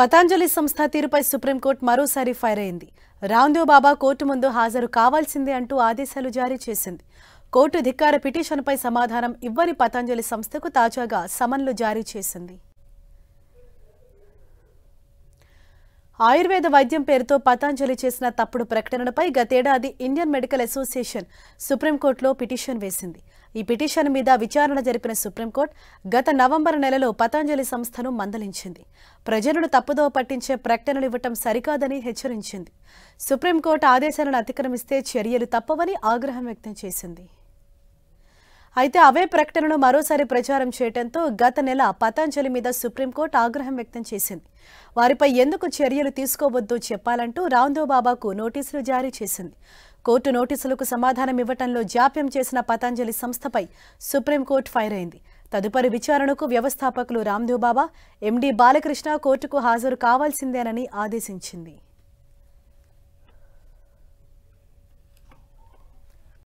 పతాంజలి సంస్థ తీరుపై సుప్రీంకోర్టు మరోసారి ఫైర్ అయింది రాందేవ్ బాబా కోర్టు ముందు హాజరు కావాల్సిందే అంటూ ఆదేశాలు జారీ చేసింది కోర్టు ధిక్కార పిటిషన్పై సమాధానం ఇవ్వని పతాంజలి సంస్థకు తాజాగా సమన్లు జారీ చేసింది ఆయుర్వేద వైద్యం పేరుతో పతాంజలి చేసిన తప్పుడు ప్రకటనలపై గతేడాది ఇండియన్ మెడికల్ అసోసియేషన్ సుప్రీంకోర్టులో పిటిషన్ వేసింది ఈ పిటిషన్ మీద విచారణ జరిపిన సుప్రీంకోర్టు గత నవంబర్ నెలలో పతాంజలి సంస్థను మందలించింది ప్రజలను తప్పుదోవ పట్టించే ప్రకటనలు ఇవ్వటం సరికాదని హెచ్చరించింది సుప్రీంకోర్టు ఆదేశాలను అతిక్రమిస్తే చర్యలు తప్పవని ఆగ్రహం వ్యక్తం చేసింది అయితే అవే ప్రకటనను మరోసారి ప్రచారం చేయడంతో గత నెల పతాంజలి మీద సుప్రీంకోర్టు ఆగ్రహం వ్యక్తం చేసింది వారిపై ఎందుకు చర్యలు తీసుకోవద్దు చెప్పాలంటూ బాబాకు నోటీసులు జారీ చేసింది కోర్టు నోటీసులకు సమాధానం ఇవ్వటంలో జాప్యం చేసిన పతాంజలి సంస్థపై సుప్రీంకోర్టు ఫైర్ అయింది తదుపరి విచారణకు వ్యవస్థాపకులు రాందో బాబా ఎండి బాలకృష్ణ కోర్టుకు హాజరు కావాల్సిందేనని ఆదేశించింది